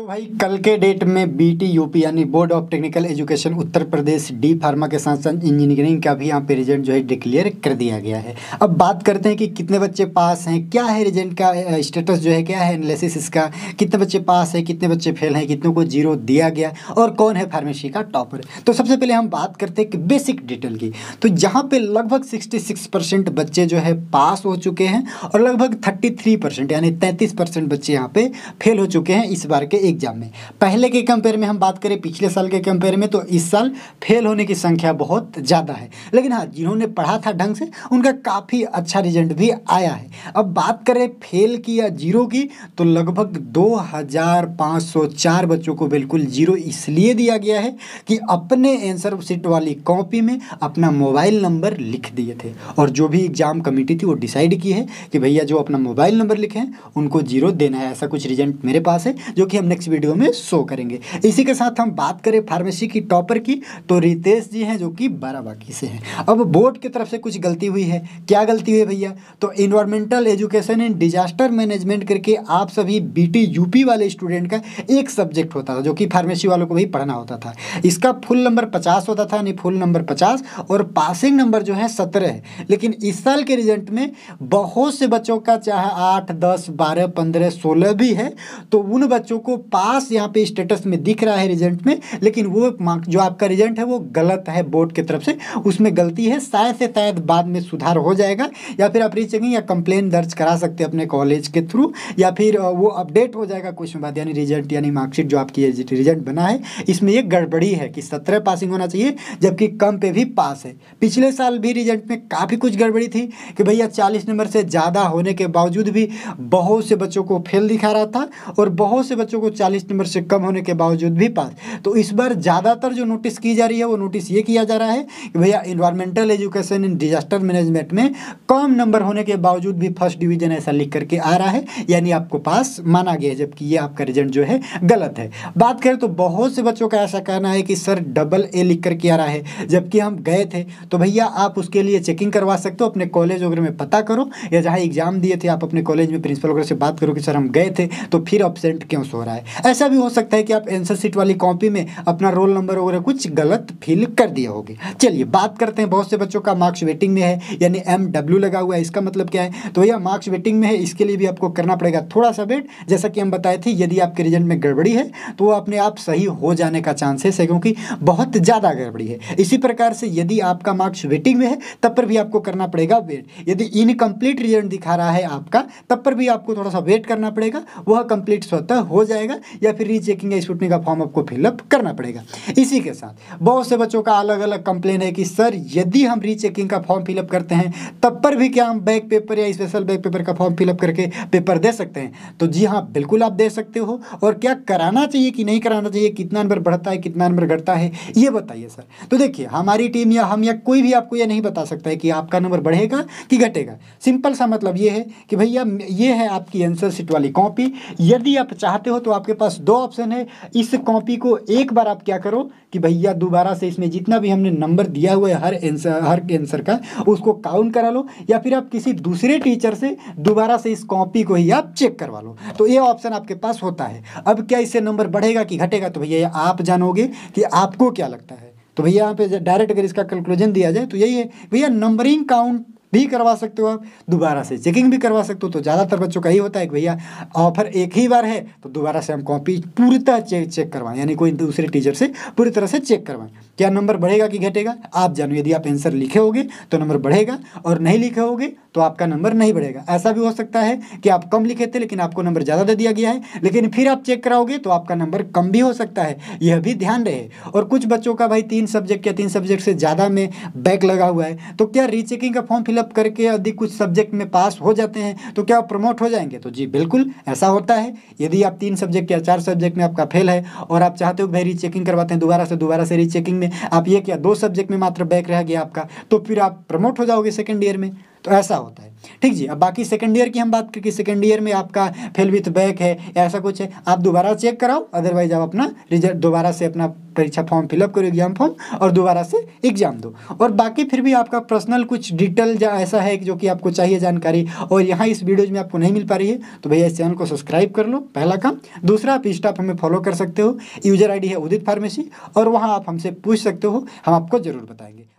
तो भाई कल के डेट में बीटी यूपी यानी board of technical education Uttar Pradesh D pharma के साथ साथ इंजीनियरिंग का भी यहाँ पे रिजल्ट जो है डिक्लेयर कर दिया गया है अब बात करते हैं कि कितने बच्चे पास हैं क्या है रिजल्ट का स्टेटस जो है क्या है एनालिसिस इसका कितने बच्चे पास हैं कितने बच्चे फेल हैं कितनों को जीरो दिया गया और कौन है फार्मेसी का टॉपर तो सबसे पहले हम बात करते हैं कि बेसिक डिटेल की तो जहाँ पर लगभग सिक्सटी बच्चे जो है पास हो चुके हैं और लगभग थर्टी यानी तैंतीस बच्चे यहाँ पर फेल हो चुके हैं इस बार के एग्जाम में पहले के कंपेयर में हम बात करें पिछले साल के कंपेयर में तो इस साल फेल होने की संख्या बहुत ज़्यादा है लेकिन हाँ जिन्होंने पढ़ा था ढंग से उनका काफ़ी अच्छा रिजल्ट भी आया है अब बात करें फेल की या जीरो की तो लगभग 2504 बच्चों को बिल्कुल जीरो इसलिए दिया गया है कि अपने एंसर सीट वाली कॉपी में अपना मोबाइल नंबर लिख दिए थे और जो भी एग्ज़ाम कमेटी थी वो डिसाइड की है कि भैया जो अपना मोबाइल नंबर लिखे हैं उनको जीरो देना है ऐसा कुछ रिजल्ट मेरे पास है जो कि हमने नेक्स्ट वीडियो में शो करेंगे इसी के साथ हम बात करें फार्मेसी की टॉपर की तो रितेश जी हैं जो कि बाराबाकी से हैं अब बोर्ड की तरफ से कुछ गलती हुई है क्या गलती हुई भैया तो environmental education and disaster management करके आप सभी बी यूपी वाले स्टूडेंट का एक सब्जेक्ट होता था जो कि फार्मेसी वालों को भी पढ़ना होता था इसका फुल नंबर पचास होता था यानी फुल नंबर पचास और पासिंग नंबर जो है सत्रह लेकिन इस साल के रिजल्ट में बहुत से बच्चों का चाहे आठ दस बारह पंद्रह सोलह भी है तो उन बच्चों को पास यहाँ पे स्टेटस में दिख रहा है रिजल्ट में लेकिन वो मार्क जो आपका रिजल्ट है वो गलत है बोर्ड की तरफ से उसमें गलती है शायद से शायद बाद में सुधार हो जाएगा या फिर आप रीचेकिंग या कंप्लेन दर्ज करा सकते हैं अपने कॉलेज के थ्रू या फिर वो अपडेट हो जाएगा क्वेश्चन बाद यानी रिजल्ट यानी मार्कशीट जो आपकी रिजल्ट बना है इसमें ये गड़बड़ी है कि सत्रह पासिंग होना चाहिए जबकि कम पे भी पास है पिछले साल भी रिजल्ट में काफ़ी कुछ गड़बड़ी थी कि भैया चालीस नंबर से ज़्यादा होने के बावजूद भी बहुत से बच्चों को फेल दिखा रहा था और बहुत से बच्चों को चालीस नंबर से कम होने के बावजूद भी पास तो इस बार ज़्यादातर जो नोटिस की जा रही है वो नोटिस ये किया जा रहा है कि भैया environmental education in disaster management में कम नंबर होने के बावजूद भी फर्स्ट डिवीजन ऐसा लिख करके आ रहा है यानी आपको पास माना गया जबकि ये आपका रिजल्ट जो है गलत है बात करें तो बहुत से बच्चों का ऐसा कहना है कि सर डबल ए लिख करके आ रहा है जबकि हम गए थे तो भैया आप उसके लिए चेकिंग करवा सकते हो अपने कॉलेज वगैरह में पता करो या जहाँ एग्जाम दिए थे आप अपने कॉलेज में प्रिंसिपल वगैरह से बात करो कि सर हम गए थे तो फिर अपसेंट क्यों सो रहा है है ऐसा भी हो सकता है कि आप एंसर सीट वाली कॉपी में अपना रोल नंबर वगैरह कुछ गलत फिल कर दिए होगी चलिए बात करते हैं बहुत से बच्चों का मार्क्स वेटिंग में है यानी एम डब्ल्यू लगा हुआ है इसका मतलब क्या है तो यह मार्क्स वेटिंग में है इसके लिए भी आपको करना पड़ेगा थोड़ा सा वेट जैसा कि हम बताए थे यदि आपके रिजल्ट में गड़बड़ी है तो वो अपने आप सही हो जाने का चांसेस है क्योंकि बहुत ज़्यादा गड़बड़ी है इसी प्रकार से यदि आपका मार्क्स वेटिंग में है तब पर भी आपको करना पड़ेगा वेट यदि इनकम्प्लीट रिजल्ट दिखा रहा है आपका तब पर भी आपको थोड़ा सा वेट करना पड़ेगा वह कंप्लीट स्वतः हो जाएगा पड़ेगा या फिर रीचेकिंग या स्कूटनी का फॉर्म आपको फिलअप करना पड़ेगा इसी के साथ बहुत से बच्चों का अलग अलग कंप्लेन है कि सर यदि हम रीचेकिंग का फॉर्म फिलअप करते हैं तब पर भी क्या हम बैक पेपर या स्पेशल बैक पेपर का फॉर्म फिलअप करके पेपर दे सकते हैं तो जी हाँ बिल्कुल आप दे सकते हो और क्या कराना चाहिए कि नहीं कराना चाहिए कितना नंबर बढ़ता है कितना नंबर घटता है ये बताइए सर तो देखिए हमारी टीम या हम या कोई भी आपको यह नहीं बता सकता है कि आपका नंबर बढ़ेगा कि घटेगा सिंपल सा मतलब ये है कि भैया ये है आपकी आंसर सीट वाली कॉपी यदि आप चाहते हो तो आपके पास दो ऑप्शन है इस कॉपी को एक बार आप क्या करो कि भैया दोबारा से इसमें जितना भी हमने नंबर दिया हुआ है हर एंसर हर एंसर का उसको काउंट करा लो या फिर आप किसी दूसरे टीचर से दोबारा से इस कॉपी को ही आप चेक करवा लो तो ये ऑप्शन आपके पास होता है अब क्या इससे नंबर बढ़ेगा कि घटेगा तो भैया आप जानोगे कि आपको क्या लगता है तो भैया यहाँ पे डायरेक्ट अगर इसका कंक्लूजन दिया जाए तो यही है भैया नंबरिंग काउंट भी करवा सकते हो आप दोबारा से चेकिंग भी करवा सकते हो तो ज़्यादातर बच्चों का ही होता है कि भैया ऑफर एक ही बार है तो दोबारा से हम कॉपी पूरी तरह चेक चेक करवाएं यानी कोई दूसरे टीचर से पूरी तरह से चेक करवाएं क्या नंबर बढ़ेगा कि घटेगा आप जानो यदि आप आंसर लिखे होगे तो नंबर बढ़ेगा और नहीं लिखे होगे तो आपका नंबर नहीं बढ़ेगा ऐसा भी हो सकता है कि आप कम लिखे थे लेकिन आपको नंबर ज़्यादा दे दिया गया है लेकिन फिर आप चेक कराओगे तो आपका नंबर कम भी हो सकता है यह भी ध्यान रहे और कुछ बच्चों का भाई तीन सब्जेक्ट या तीन सब्जेक्ट से ज़्यादा में बैक लगा हुआ है तो क्या रीचेकिंग का फॉर्म फिलअप फिलअप करके यदि कुछ सब्जेक्ट में पास हो जाते हैं तो क्या प्रमोट हो जाएंगे तो जी बिल्कुल ऐसा होता है यदि आप तीन सब्जेक्ट या चार सब्जेक्ट में आपका फेल है और आप चाहते हो भाई रीचेकिंग करवाते हैं दोबारा से दोबारा से रीचेकिंग में आप एक या दो सब्जेक्ट में मात्र बैक रह गया आपका तो फिर आप प्रमोट हो जाओगे सेकेंड ईयर में तो ऐसा होता है ठीक जी अब बाकी सेकेंड ईयर की हम बात करके कि सेकेंड ईयर में आपका फेल विथ बैक है ऐसा कुछ है आप दोबारा चेक कराओ अदरवाइज आप अपना रिजल्ट दोबारा से अपना परीक्षा फॉर्म फिलअप करो एग्जाम फॉर्म और दोबारा से एग्जाम दो और बाकी फिर भी आपका पर्सनल कुछ डिटेल या ऐसा है जो कि आपको चाहिए जानकारी और यहाँ इस वीडियोज में आपको नहीं मिल पा रही है तो भैया इस चैनल को सब्सक्राइब कर लो पहला काम दूसरा आप इंस्टा हमें फॉलो कर सकते हो यूजर आई है उदित फार्मेसी और वहाँ आप हमसे पूछ सकते हो हम आपको ज़रूर बताएंगे